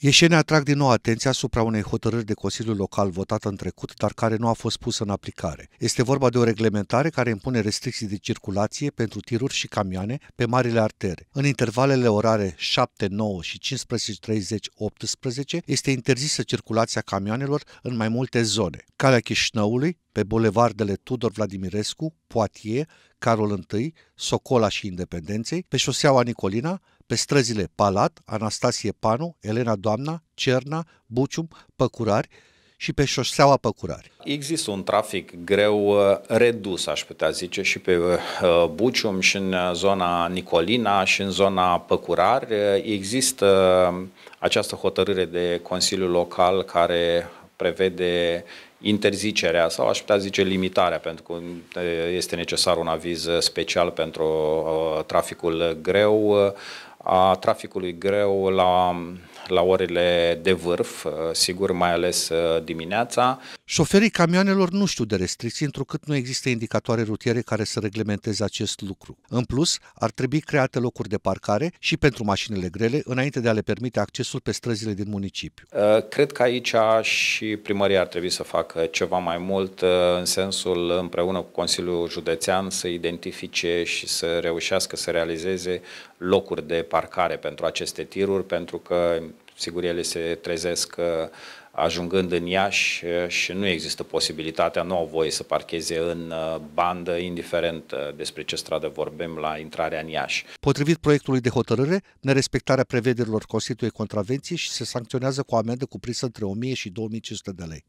Ieșeni atrag din nou atenția asupra unei hotărâri de Consiliul Local votată în trecut, dar care nu a fost pusă în aplicare. Este vorba de o reglementare care impune restricții de circulație pentru tiruri și camioane pe marile artere. În intervalele orare 7, 9 și 15 30, 18 este interzisă circulația camioanelor în mai multe zone. Calea Chișnăului, pe bulevardele Tudor Vladimirescu, Poatie, Carol I, Socola și Independenței, pe șoseaua Nicolina, pe străzile Palat, Anastasie Panu, Elena Doamna, Cerna, Bucium, Păcurari și pe șoseaua Păcurari. Există un trafic greu uh, redus, aș putea zice, și pe uh, Bucium, și în uh, zona Nicolina, și în zona Păcurari. Există această hotărâre de Consiliul Local care prevede interzicerea sau aș putea zice limitarea, pentru că este necesar un aviz special pentru traficul greu, a traficului greu la, la orele de vârf, sigur, mai ales uh, dimineața. Șoferii camioanelor nu știu de restricții, întrucât nu există indicatoare rutiere care să reglementeze acest lucru. În plus, ar trebui create locuri de parcare și pentru mașinile grele, înainte de a le permite accesul pe străzile din municipiu. Uh, cred că aici și primăria ar trebui să facă ceva mai mult, uh, în sensul împreună cu Consiliul Județean să identifice și să reușească să realizeze locuri de parcare pentru aceste tiruri, pentru că sigur ele se trezesc uh, ajungând în Iași eh, și nu există posibilitatea, nu au voie să parcheze în eh, bandă, indiferent eh, despre ce stradă vorbim la intrarea în Iași. Potrivit proiectului de hotărâre, nerespectarea prevederilor constituie contravenție și se sancționează cu amendă cuprinsă între 1000 și 2500 de lei.